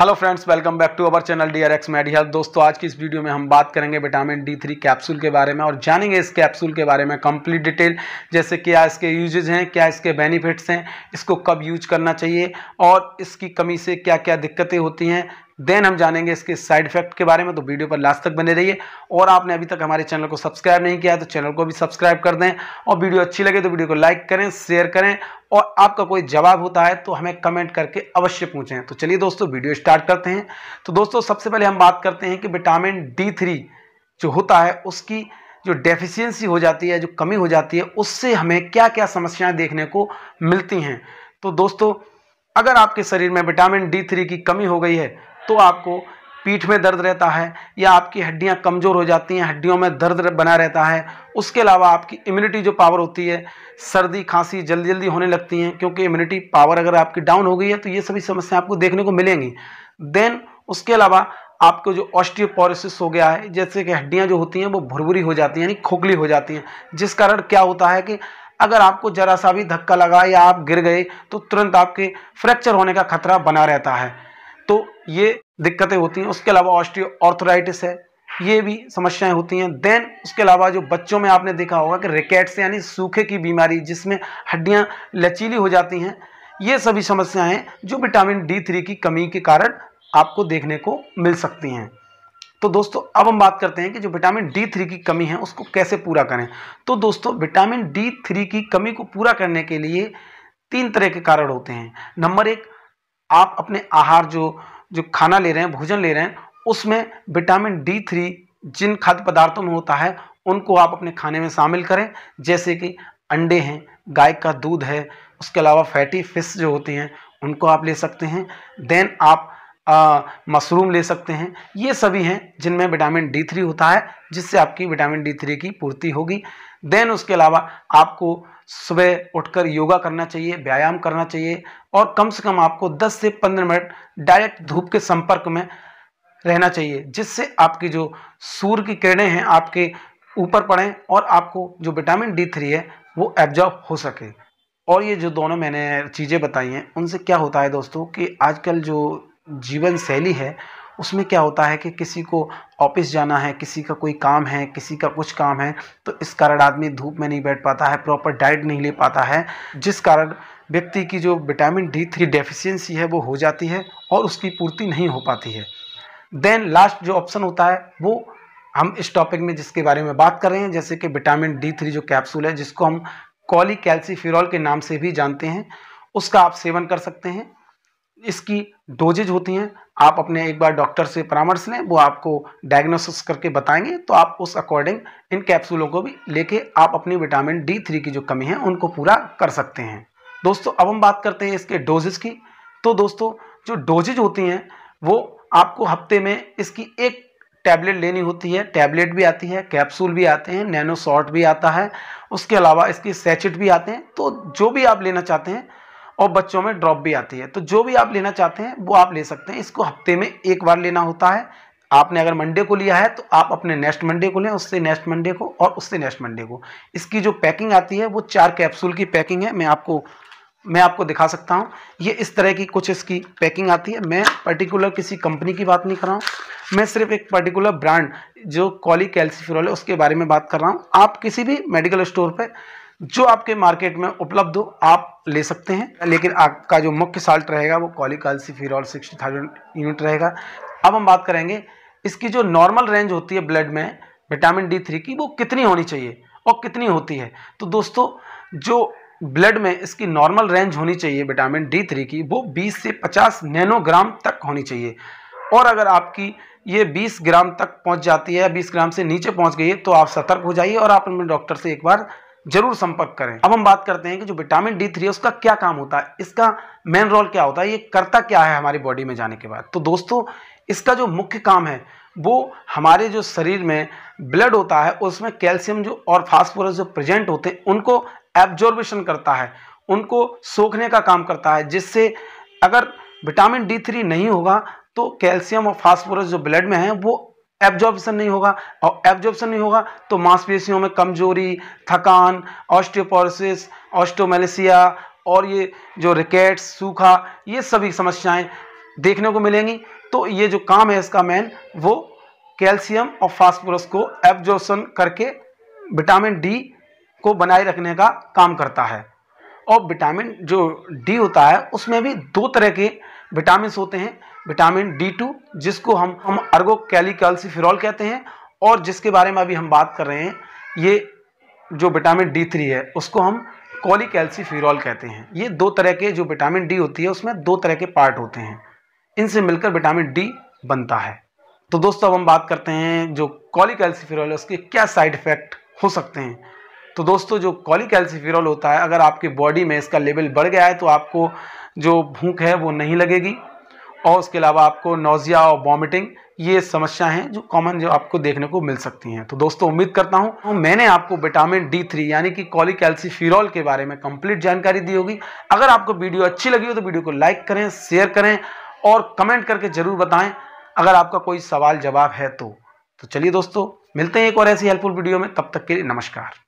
hello friends welcome back to our channel D R X medi health दोस्तों आज की इस वीडियो में हम बात करेंगे विटामिन डी थ्री कैप्सूल के बारे में और जानेंगे इस कैप्सूल के बारे में कंप्लीट डिटेल जैसे क्या इसके यूजेज हैं क्या इसके बेनिफिट्स हैं इसको कब यूज करना चाहिए और इसकी कमी से क्या क्या दिक्कतें होती हैं देन हम जानेंगे इसके साइड इफेक्ट के बारे में तो वीडियो पर लास्ट तक बने रहिए और आपने अभी तक हमारे चैनल को सब्सक्राइब नहीं किया तो चैनल को भी सब्सक्राइब कर दें और वीडियो अच्छी लगे तो वीडियो को लाइक करें शेयर करें और आपका कोई जवाब होता है तो हमें कमेंट करके अवश्य पूछें तो चलिए दोस्तों वीडियो स्टार्ट करते हैं तो दोस्तों सबसे पहले हम बात करते हैं कि विटामिन डी थ्री जो होता है उसकी जो डेफिशियंसी हो जाती है जो कमी हो जाती है उससे हमें क्या क्या समस्याएँ देखने को मिलती हैं तो दोस्तों अगर आपके शरीर में विटामिन डी थ्री की कमी हो गई है तो आपको पीठ में दर्द रहता है या आपकी हड्डियां कमज़ोर हो जाती हैं हड्डियों में दर्द बना रहता है उसके अलावा आपकी इम्यूनिटी जो पावर होती है सर्दी खांसी जल्दी जल्दी होने लगती हैं क्योंकि इम्यूनिटी पावर अगर आपकी डाउन हो गई है तो ये सभी समस्याएं आपको देखने को मिलेंगी देन उसके अलावा आपको जो ऑस्टियोपोरोसिस हो गया है जैसे कि हड्डियाँ जो होती हैं वो भुरभुरी हो जाती हैं यानी खोखली हो जाती हैं जिस कारण क्या होता है कि अगर आपको जरा सा भी धक्का लगा या आप गिर गए तो तुरंत आपके फ्रैक्चर होने का खतरा बना रहता है तो ये दिक्कतें होती हैं उसके अलावा ऑस्ट्रियो है ये भी समस्याएं होती हैं देन उसके अलावा जो बच्चों में आपने देखा होगा कि रिकेट्स यानी सूखे की बीमारी जिसमें हड्डियां लचीली हो जाती हैं ये सभी समस्याएं जो विटामिन डी थ्री की कमी के कारण आपको देखने को मिल सकती हैं तो दोस्तों अब हम बात करते हैं कि जो विटामिन डी थ्री की कमी है उसको कैसे पूरा करें तो दोस्तों विटामिन डी थ्री की कमी को पूरा करने के लिए तीन तरह के कारण होते हैं नंबर एक आप अपने आहार जो जो खाना ले रहे हैं भोजन ले रहे हैं उसमें विटामिन डी थ्री जिन खाद्य पदार्थों में होता है उनको आप अपने खाने में शामिल करें जैसे कि अंडे हैं गाय का दूध है उसके अलावा फैटी फिश जो होती हैं उनको आप ले सकते हैं देन आप मशरूम ले सकते हैं ये सभी हैं जिनमें विटामिन डी थ्री होता है जिससे आपकी विटामिन डी थ्री की पूर्ति होगी देन उसके अलावा आपको सुबह उठकर योगा करना चाहिए व्यायाम करना चाहिए और कम से कम आपको 10 से 15 मिनट डायरेक्ट धूप के संपर्क में रहना चाहिए जिससे आपकी जो सूर्य की किरणें हैं आपके ऊपर पड़ें और आपको जो विटामिन डी थ्री है वो एब्जॉर्ब हो सके और ये जो दोनों मैंने चीज़ें बताई हैं उनसे क्या होता है दोस्तों कि आजकल जो जीवन शैली है उसमें क्या होता है कि किसी को ऑफिस जाना है किसी का कोई काम है किसी का कुछ काम है तो इस कारण आदमी धूप में नहीं बैठ पाता है प्रॉपर डाइट नहीं ले पाता है जिस कारण व्यक्ति की जो विटामिन डी थ्री डेफिशियंसी है वो हो जाती है और उसकी पूर्ति नहीं हो पाती है देन लास्ट जो ऑप्शन होता है वो हम इस टॉपिक में जिसके बारे में बात कर रहे हैं जैसे कि विटामिन डी थ्री जो कैप्सूल है जिसको हम कॉली कैल्सीफिरॉल के नाम से भी जानते हैं उसका आप सेवन कर सकते हैं इसकी डोजेज होती हैं आप अपने एक बार डॉक्टर से परामर्श लें वो आपको डायग्नोसिस करके बताएंगे तो आप उस अकॉर्डिंग इन कैप्सूलों को भी लेके आप अपनी विटामिन डी थ्री की जो कमी है उनको पूरा कर सकते हैं दोस्तों अब हम बात करते हैं इसके डोजेज की तो दोस्तों जो डोजेज होती हैं वो आपको हफ्ते में इसकी एक टैबलेट लेनी होती है टैबलेट भी आती है कैप्सूल भी आते हैं नैनो सॉल्ट भी आता है उसके अलावा इसकी सैचेट भी आते हैं तो जो भी आप लेना चाहते हैं और बच्चों में ड्रॉप भी आती है तो जो भी आप लेना चाहते हैं वो आप ले सकते हैं इसको हफ्ते में एक बार लेना होता है आपने अगर मंडे को लिया है तो आप अपने नेक्स्ट मंडे को लें उससे नेक्स्ट मंडे को और उससे नेक्स्ट मंडे को इसकी जो पैकिंग आती है वो चार कैप्सूल की पैकिंग है मैं आपको मैं आपको दिखा सकता हूँ ये इस तरह की कुछ इसकी पैकिंग आती है मैं पर्टिकुलर किसी कंपनी की बात नहीं कर रहा हूँ मैं सिर्फ एक पर्टिकुलर ब्रांड जो कॉली कैल्सीफिरॉल है उसके बारे में बात कर रहा हूँ आप किसी भी मेडिकल स्टोर पर जो आपके मार्केट में उपलब्ध हो आप ले सकते हैं लेकिन आपका जो मुख्य साल्ट रहेगा वो कॉलिकालसीफिरॉल सिक्सटी थाउजेंड यूनिट रहेगा अब हम बात करेंगे इसकी जो नॉर्मल रेंज होती है ब्लड में विटामिन डी थ्री की वो कितनी होनी चाहिए और कितनी होती है तो दोस्तों जो ब्लड में इसकी नॉर्मल रेंज होनी चाहिए विटामिन डी थ्री की वो 20 से 50 नैनोग्राम तक होनी चाहिए और अगर आपकी ये 20 ग्राम तक पहुंच जाती है 20 ग्राम से नीचे पहुंच गई है तो आप सतर्क हो जाइए और आप अपने डॉक्टर से एक बार जरूर संपर्क करें अब हम बात करते हैं कि जो विटामिन डी थ्री है उसका क्या काम होता है इसका मेन रोल क्या होता है ये करता क्या है हमारी बॉडी में जाने के बाद तो दोस्तों इसका जो मुख्य काम है वो हमारे जो शरीर में ब्लड होता है उसमें कैल्शियम जो और फास्फोरस जो प्रेजेंट होते हैं उनको एब्जॉर्बेशन करता है उनको सोखने का काम करता है जिससे अगर विटामिन डी थ्री नहीं होगा तो कैल्शियम और फास्फोरस जो ब्लड में है वो एब्जॉर्बेशन नहीं होगा और एब्जॉर्बेशन नहीं होगा तो मांसपेशियों में कमजोरी थकान ऑस्टियोपोरोसिस ऑस्टोमेलेसिया और ये जो रिकेट्स सूखा ये सभी समस्याएं देखने को मिलेंगी तो ये जो काम है इसका मेन वो कैल्शियम और फास्फोरस को एब्जॉर्बन करके विटामिन डी को बनाए रखने का काम करता है और विटामिन जो डी होता है उसमें भी दो तरह के विटामिन होते हैं विटामिन डी टू जिसको हम हम अर्गो कैलिकल्सीफिरॉल कहते हैं और जिसके बारे में अभी हम बात कर रहे हैं ये जो विटामिन डी थ्री है उसको हम कॉलिकैल्सीफिरॉल कहते हैं ये दो तरह के जो विटामिन डी होती है उसमें दो तरह के पार्ट होते हैं इनसे मिलकर विटामिन डी बनता है तो दोस्तों अब हम बात करते हैं जो कॉलिकैल्सीफिरॉल है उसके क्या साइड इफ़ेक्ट हो सकते हैं तो दोस्तों जो कॉलिकैल्सीफिरॉल होता है अगर आपके बॉडी में इसका लेवल बढ़ गया है तो आपको जो भूख है वो नहीं लगेगी और उसके अलावा आपको नोज़िया और वॉमिटिंग ये समस्या हैं जो कॉमन जो आपको देखने को मिल सकती हैं तो दोस्तों उम्मीद करता हूँ मैंने आपको विटामिन डी थ्री यानी कि फिरॉल के बारे में कंप्लीट जानकारी दी होगी अगर आपको वीडियो अच्छी लगी हो तो वीडियो को लाइक करें शेयर करें और कमेंट करके ज़रूर बताएं अगर आपका कोई सवाल जवाब है तो तो चलिए दोस्तों मिलते हैं एक और ऐसी हेल्पफुल वीडियो में तब तक के लिए नमस्कार